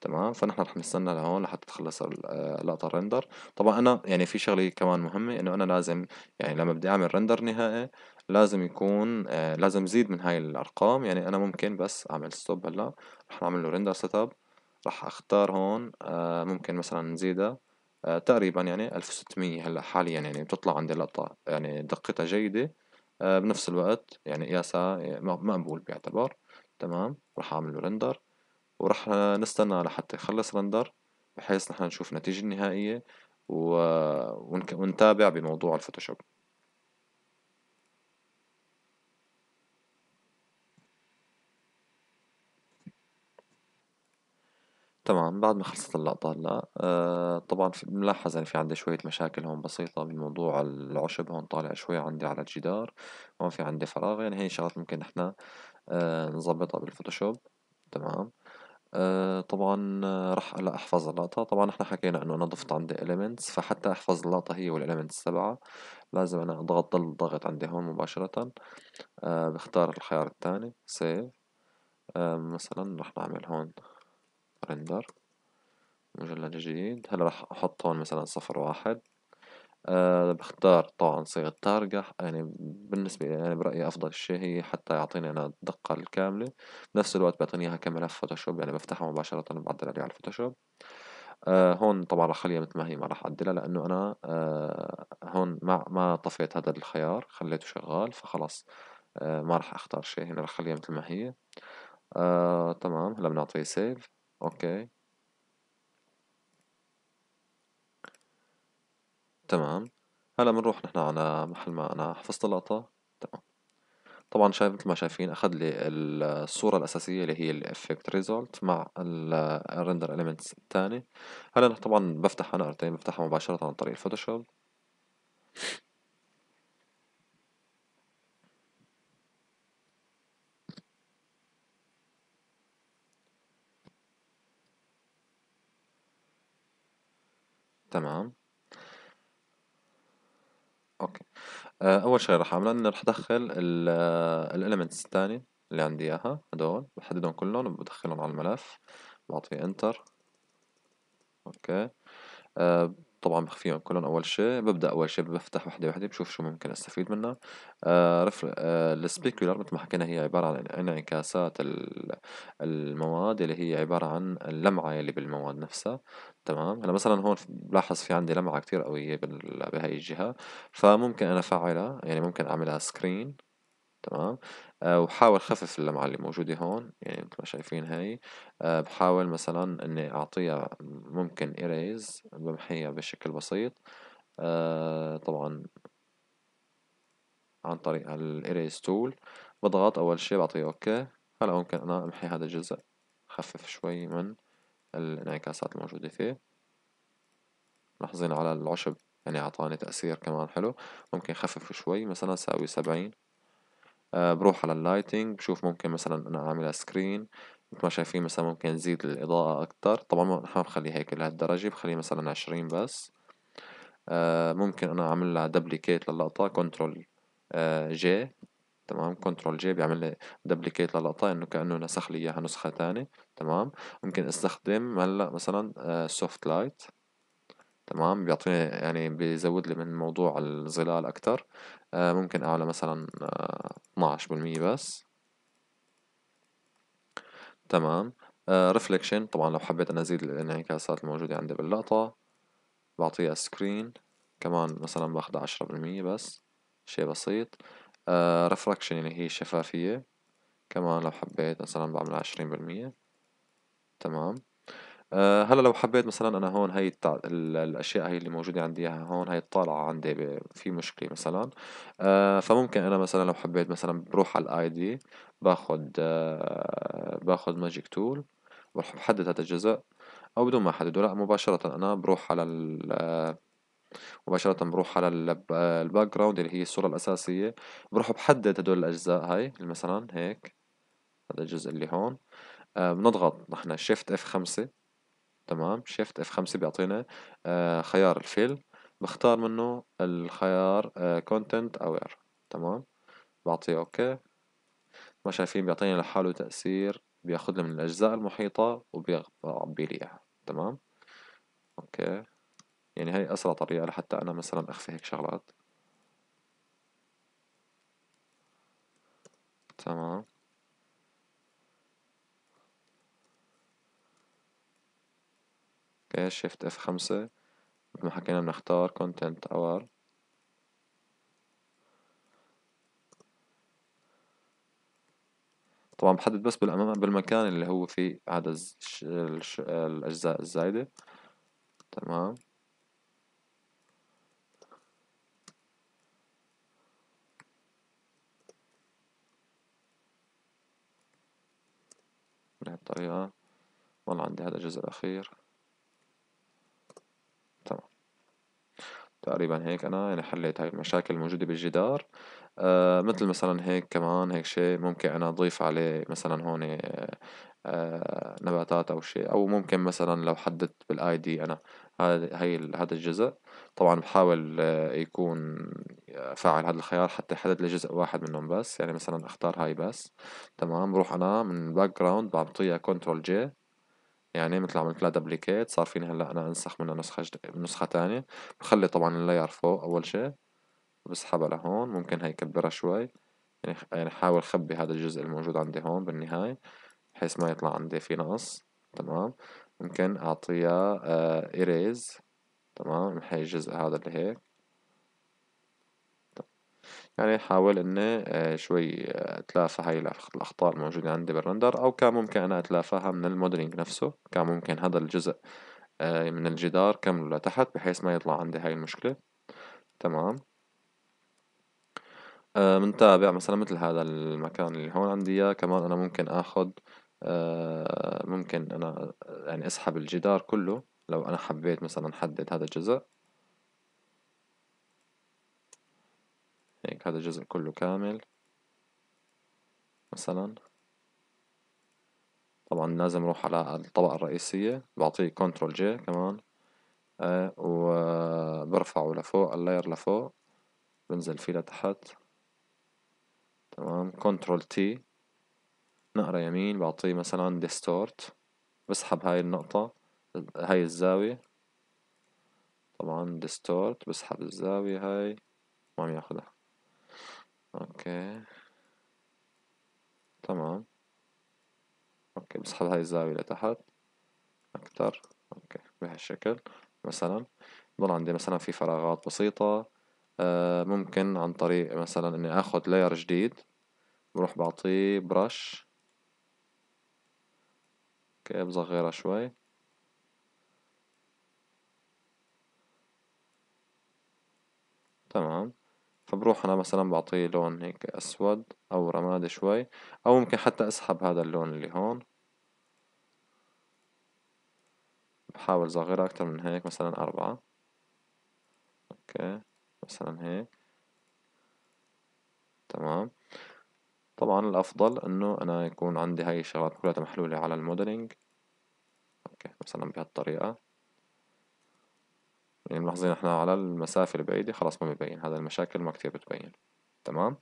تمام فنحن رح نستنى لهون لحتى تخلص آه، لقطة الرندر طبعا انا يعني في شغلة كمان مهمة انه انا لازم يعني لما بدي اعمل رندر نهائي لازم يكون آه، لازم زيد من هاي الارقام يعني انا ممكن بس اعمل ستوب هلا رح اعمل له رندر سيت اب رح اختار هون آه، ممكن مثلا نزيدها تقريبا يعني 1600 هلا حاليا يعني بتطلع عندي لقطة يعني دقتها جيدة بنفس الوقت يعني قياسها مقبول بيعتبر تمام رح اعمل له رندر وراح نستنى على حتى يخلص رندر بحيث نحن نشوف النتيجة النهائية ونتابع بموضوع الفوتوشوب تمام بعد ما خلصت اللقطة هلا آه طبعا ملاحظ يعني في عندي شوية مشاكل هون بسيطة بموضوع العشب هون طالع شوي عندي على الجدار هون في عندي فراغ يعني هي شغلات ممكن نحنا آه نظبطها بالفوتوشوب تمام آه، طبعا آه، راح هلا احفظ اللقطة طبعا احنا حكينا انه انا ضفت عندي elements فحتى احفظ اللقطة هي والelements تبعها لازم انا اضغط ضل ضغط عندي هون مباشرة آه، بختار الخيار التاني save مثلا راح نعمل هون render مجلد جديد هلا راح احط هون مثلا صفر واحد أه بختار طبعا صيغة تارجة يعني بالنسبة لي يعني برأيي أفضل شيء هي حتى يعطيني أنا الدقة الكاملة بنفس الوقت بيعطيني إياها كملف فوتوشوب يعني بفتحها مباشرة بعدل عليها على الفوتوشوب أه هون طبعا رح خليها مثل ما هي ما رح أعدلها لأنه أنا أه هون ما ما طفيت هذا الخيار خليته شغال فخلص أه ما رح أختار شيء هنا يعني رح خليها مثل ما هي أه تمام هلا بنعطيه سيف أوكي تمام هلا بنروح نحن على محل ما انا حفظت اللقطة تمام طبعا شايف مثل ما شايفين اخذ لي الصورة الاساسية اللي هي الافكت ريزولت مع الرندر اليمنتس الثاني هلا طبعا بفتح انا ارتين بفتحها مباشرة عن طريق الفوتوشوب تمام أوكي آه، أول شي راح أعمله إني راح أدخل ال آه، الelements اللي عندي إياها هدول بحددهم كلهم وبدخلهم على الملف بعطيه إنتر أوكي آه، طبعا بخفيهم كلهم أول شيء ببدأ أول شيء بفتح وحدة وحدة بشوف شو ممكن أستفيد منها آه رف... آه مثل ما حكينا هي عبارة عن انعكاسات المواد اللي هي عبارة عن اللمعة اللي بالمواد نفسها تمام هلا مثلا هون بلاحظ في عندي لمعة كتير قوية بهي الجهة فممكن أنا أفعلها يعني ممكن أعملها سكرين تمام أه وحاول خفف اللمعة اللي موجودة هون يعني مثل ما شايفين هاي أه بحاول مثلا اني اعطيها ممكن اريز بمحيها بشكل بسيط أه طبعا عن طريق الاريز تول بضغط اول شي بعطيه اوكي هلا ممكن انا امحي هذا الجزء خفف شوي من الانعكاسات الموجودة فيه ملاحظين على العشب يعني أعطاني تأثير كمان حلو ممكن خففه شوي مثلا ساوي سبعين آه، بروح على اللايتنج بشوف ممكن مثلا انا اعملها سكرين مثل ما شايفين مثلا ممكن نزيد الاضاءة اكتر طبعا ما بخلي هيك لهالدرجة بخليه مثلا عشرين بس آه، ممكن انا اعمل لها دبليكيت للقطة كنترول جي آه، تمام كنترول جي بيعمل لي دبليكيت للقطة انه كأنه نسخ لي اياها نسخة تانية تمام ممكن استخدم هلا مثلا سوفت لايت تمام بيعطيني يعني بيزود لي من موضوع الظلال أكتر آه، ممكن أعلى مثلا اتناعش آه، بالمية بس تمام ريفليكشن آه، طبعا لو حبيت أنا أزيد الانعكاسات الموجودة عندي باللقطة بعطيها سكرين كمان مثلا باخدها عشرة بالمية بس شي بسيط ريفراكشن اللي هي الشفافية كمان لو حبيت مثلا بعمل عشرين بالمية تمام آه، هلا لو حبيت مثلا انا هون هي التع... الاشياء هي اللي موجوده عندي اياها هون هي الطالعه عندي ب... في مشكله مثلا أه فممكن انا مثلا لو حبيت مثلا بروح على الاي دي باخد أه باخد ماجيك تول بحدد هذا الجزء او بدون ما احدده لا مباشره انا بروح على ال... آه، مباشرة بروح على الباك جراوند اللي هي الصورة الأساسية بروح بحدد هدول الأجزاء هاي مثلا هيك هذا الجزء اللي هون آه، بنضغط نحن شيفت اف خمسة تمام شيفت اف خمسة بيعطينا آه، خيار الفيل بختار منه الخيار كونتنت آه، اوير تمام بعطيه اوكي ما شايفين بيعطيني لحاله تأثير بياخذ من الأجزاء المحيطة وبيعبي لي إياها تمام أوكي يعني هاي أسرع طريقة لحتى أنا مثلا أخفي هيك شغلات تمام شيفت آه، اف خمسة مثل ما حكينا بنختار كونتنت اور طبعا بحدد بس بالأمام بالمكان اللي هو فيه عدد الأجزاء الزايدة تمام بهالطريقة والله عندي هذا الجزء الأخير تقريبا هيك أنا يعني حليت هاي المشاكل الموجودة بالجدار آه مثل مثلا هيك كمان هيك شيء ممكن أنا أضيف عليه مثلا هون آه, آه، نباتات أو شيء أو ممكن مثلا لو حددت بالآي دي أنا هاي هذا الجزء طبعا بحاول آه، يكون آه، فاعل هذا الخيار حتى يحدد لي جزء واحد منهم بس يعني مثلا اختار هاي بس تمام بروح انا من الباك جراوند بعطيها كنترول جي يعني مثل عملت لها دبليكيت صار فيني هلا انا انسخ منها نسخة جد... نسخة تانية بخلي طبعا اللاير فوق اول شي بسحبها لهون ممكن هي كبرها شوي يعني يعني حاول خبي هذا الجزء الموجود عندي هون بالنهاية بحيث ما يطلع عندي في نقص تمام ممكن اعطيها اريز آه، تمام محي الجزء هذا اللي هيك يعني حاول اني آه، شوي آه، اتلافى هاي الاخطاء الموجودة عندي بالرندر او كان ممكن انا اتلافاها من المودلينج نفسه كان ممكن هذا الجزء آه، من الجدار كمله لتحت بحيث ما يطلع عندي هاي المشكلة تمام بنتابع مثلا مثل هذا المكان اللي هون عندي اياه كمان انا ممكن اخد ممكن انا يعني اسحب الجدار كله لو انا حبيت مثلا احدد هذا الجزء هيك يعني هذا الجزء كله كامل مثلا طبعا لازم اروح على الطبقة الرئيسية بعطيه كنترول جي كمان آه وبرفعه لفوق اللاير لفوق بنزل فيه لتحت تمام كنترول تي نقرة يمين بعطيه مثلا ديستورت بسحب هاي النقطة هاي الزاوية طبعا ديستورت بسحب الزاوية هاي ما بياخدها اوكي تمام اوكي بسحب هاي الزاوية لتحت اكتر اوكي بهالشكل مثلا بضل عندي مثلا في فراغات بسيطة آه ممكن عن طريق مثلا اني اخد لاير جديد بروح بعطيه برش اوكي بصغرها شوي تمام فبروح أنا مثلا بعطيه لون هيك أسود أو رمادي شوي أو ممكن حتى أسحب هذا اللون اللي هون بحاول صغيرة أكتر من هيك مثلا أربعة أوكي مثلا هيك تمام طبعا الأفضل إنه أنا يكون عندي هاي الشغلات كلها محلولة على الموديلينج أوكي مثلا بهالطريقة يعني ملاحظين احنا على المسافة البعيدة خلاص ما ببين هذا المشاكل ما كتير بتبين تمام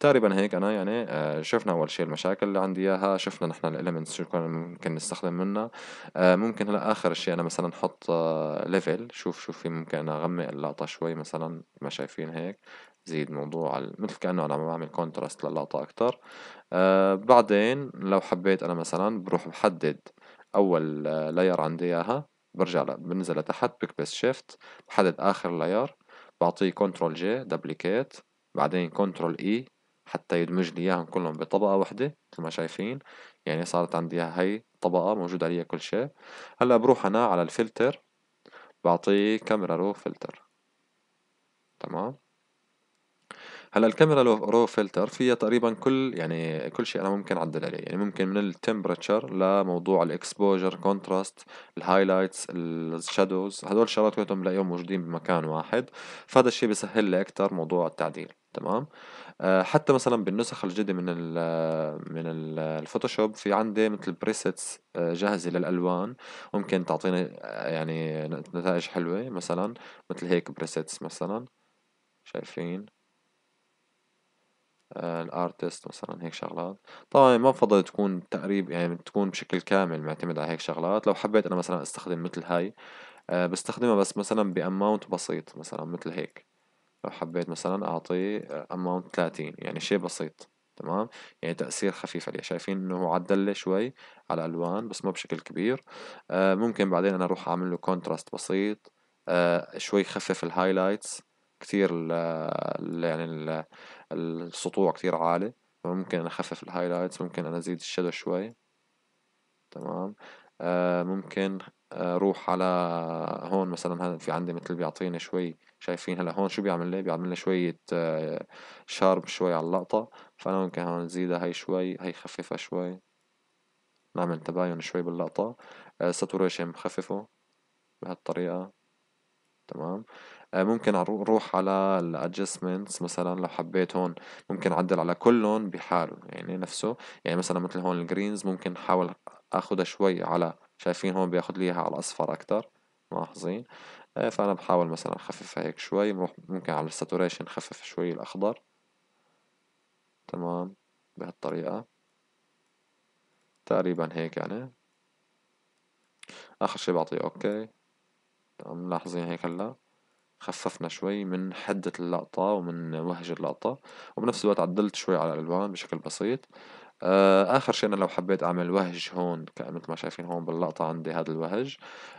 تقريبا هيك انا يعني آه، شفنا اول شيء المشاكل اللي عندي اياها شفنا نحن الاليمنتس شو كنا ممكن نستخدم منها آه، ممكن هلا اخر شيء انا مثلا احط ليفل آه، شوف شو في ممكن انا اغمق اللقطه شوي مثلا ما شايفين هيك زيد موضوع مثل كانه انا عم بعمل كونتراست للقطه اكثر بعدين لو حبيت انا مثلا بروح بحدد اول لاير عندي اياها برجع بنزل لتحت بكبس شيفت بحدد آخر لاير بعطيه كنترول جي دبليكيت بعدين كنترول اي e، حتى يدمج لي اياهم كلهم بطبقة واحدة مثل ما شايفين يعني صارت عندي هاي طبقة موجود عليها كل شيء هلا بروح انا على الفلتر بعطيه كاميرا رو فلتر تمام هلا الكاميرا لو رو فلتر فيها تقريبا كل يعني كل شيء انا ممكن اعدل عليه يعني ممكن من التمبرتشر لموضوع الاكسبوجر كونتراست الهايلايتس الشادوز هدول الشغلات كلهم بلاقيهم موجودين بمكان واحد فهذا الشيء بيسهل لي اكثر موضوع التعديل تمام آه، حتى مثلا بالنسخ الجديده من الـ من الـ الفوتوشوب في عندي مثل بريسيتس آه، جاهزه للالوان ممكن تعطيني آه، يعني نتائج حلوه مثلا مثل هيك بريسيتس مثلا شايفين آه، الارتست مثلا هيك شغلات طبعا ما بفضل تكون تقريب يعني تكون بشكل كامل معتمد على هيك شغلات لو حبيت انا مثلا استخدم مثل هاي آه، بستخدمها بس مثلا باماونت بسيط مثلا مثل هيك لو حبيت مثلا اعطيه آه، اماونت 30 يعني شيء بسيط تمام يعني تأثير خفيف عليه شايفين انه عدل شوي على الالوان بس ما بشكل كبير ممكن بعدين انا اروح اعمل له كونتراست بسيط شوي خفف الهايلايتس كثير الـ يعني ال السطوع كتير عالي فممكن أنا أخفف الهايلايتس ممكن أنا أزيد الشادو شوي تمام آه ممكن آه، أروح على هون مثلا في عندي مثل بيعطيني شوي شايفين هلا هون شو بيعمل لي بيعمل لي شوية آه شارب شوي على اللقطة فأنا ممكن هون أزيدها هي شوي هي خففها شوي نعمل تباين شوي باللقطة آه ساتوريشن بخففه بهالطريقة تمام آه، ممكن اروح على الادجستمنتس مثلا لو حبيت هون ممكن اعدل على كلهم بحاله يعني نفسه يعني مثلا مثل هون الجرينز ممكن احاول اخدها شوي على شايفين هون بياخذ ليها اياها على الاصفر اكتر ملاحظين آه، فانا بحاول مثلا اخففها هيك شوي ممكن على الساتوريشن خفف شوي الاخضر تمام بهالطريقة تقريبا هيك يعني اخر شي بعطيه اوكي ملاحظين هيك هلا خففنا شوي من حدة اللقطة ومن وهج اللقطة وبنفس الوقت عدلت شوي على الألوان بشكل بسيط آه، آخر شيء أنا لو حبيت أعمل وهج هون مثل ما شايفين هون باللقطة عندي هذا الوهج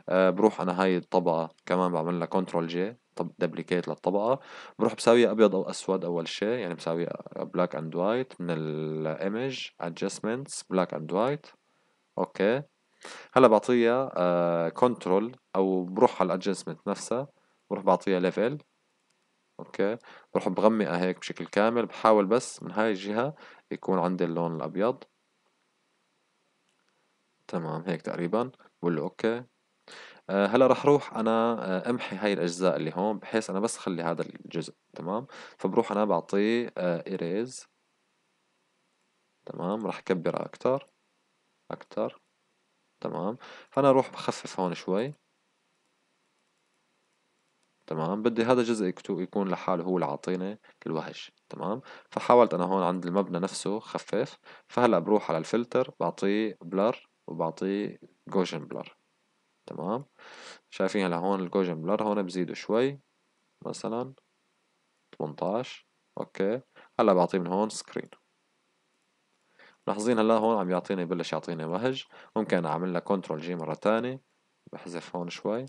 آه، بروح أنا هاي الطبقة كمان بعمل لها كنترول جي طب دبليكيت للطبقة بروح بساويها أبيض أو أسود أول شيء يعني بساويها بلاك أند وايت من الإيمج أدجستمنتس بلاك أند وايت أوكي هلا بعطيها كنترول آه، أو بروح على الأدجستمنت نفسها بروح بعطيها ليفل اوكي بروح بغمقها هيك بشكل كامل بحاول بس من هاي الجهة يكون عندي اللون الابيض تمام هيك تقريبا بقول له اوكي آه، هلا رح روح انا آه، امحي هاي الاجزاء اللي هون بحيث انا بس خلي هذا الجزء تمام فبروح انا بعطيه اريز آه، تمام رح كبرها اكتر اكتر تمام فانا اروح بخفف هون شوي تمام بدي هذا جزء يكون لحاله هو اللي عاطيني الوهج تمام فحاولت انا هون عند المبنى نفسه خفف فهلا بروح على الفلتر بعطيه بلر وبعطيه جوجن بلر تمام شايفين هلا هون الجوجن بلر هون بزيده شوي مثلا 18 اوكي هلا بعطيه من هون سكرين ملاحظين هلا هون عم يعطيني بلش يعطيني وهج ممكن اعمل له كنترول جي مره تانية بحذف هون شوي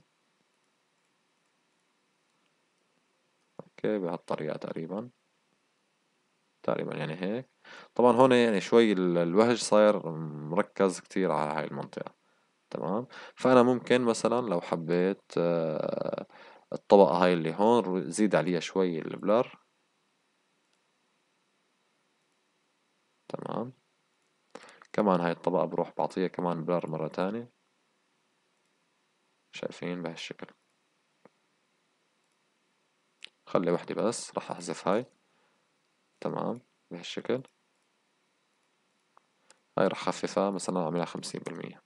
اوكي بهالطريقة تقريبا تقريبا يعني هيك طبعا هون يعني شوي الوهج صاير مركز كتير على هاي المنطقة تمام فأنا ممكن مثلا لو حبيت آه، الطبقة هاي اللي هون زيد عليها شوي البلر تمام كمان هاي الطبقة بروح بعطيها كمان بلر مرة تانية شايفين بهالشكل خلي وحدة بس راح احذف هاي تمام بهالشكل هاي راح خففها مثلا اعملها خمسين بالمية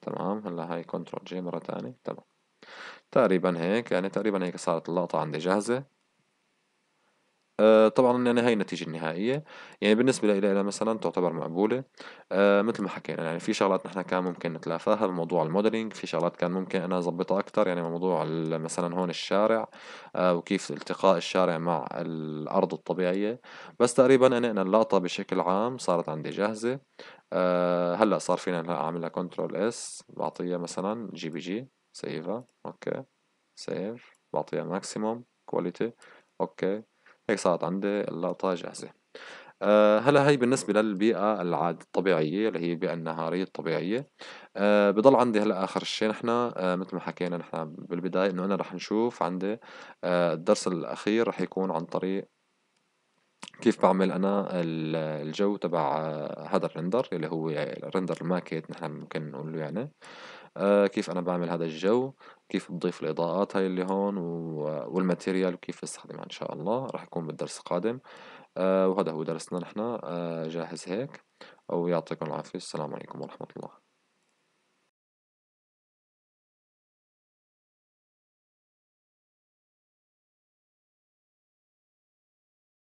تمام هلا هاي كنترول جي مرة تانية تمام تقريبا هيك يعني تقريبا هيك صارت اللقطة عندي جاهزة آه طبعا يعني هاي النتيجة النهائية يعني بالنسبة لإلي مثلا تعتبر مقبولة آه مثل ما حكينا يعني في شغلات نحن كان ممكن نتلافاها بموضوع الموديلينج في شغلات كان ممكن أنا أظبطها أكثر يعني موضوع مثلا هون الشارع آه وكيف التقاء الشارع مع الأرض الطبيعية بس تقريبا أنا, أنا اللقطة بشكل عام صارت عندي جاهزة آه، هلا صار فينا أعملها كنترول اس بعطيها مثلا جي بي جي سيفها أوكي سيف بعطيها ماكسيموم كواليتي أوكي هيك صارت عندي اللقطة جاهزة أه هلا هي بالنسبة للبيئة العاد الطبيعية اللي هي البيئة النهارية الطبيعية أه بضل عندي هلا آخر شيء نحن أه مثل ما حكينا نحن بالبداية إنه أنا رح نشوف عندي أه الدرس الأخير رح يكون عن طريق كيف بعمل انا الجو تبع آه، هذا الرندر اللي هو الرندر الماكيت نحن ممكن نقول له يعني آه، كيف انا بعمل هذا الجو كيف بضيف الاضاءات هاي اللي هون والماتيريال وكيف بستخدمها ان شاء الله راح يكون بالدرس القادم آه، وهذا هو درسنا نحن آه، جاهز هيك ويعطيكم العافية السلام عليكم ورحمة الله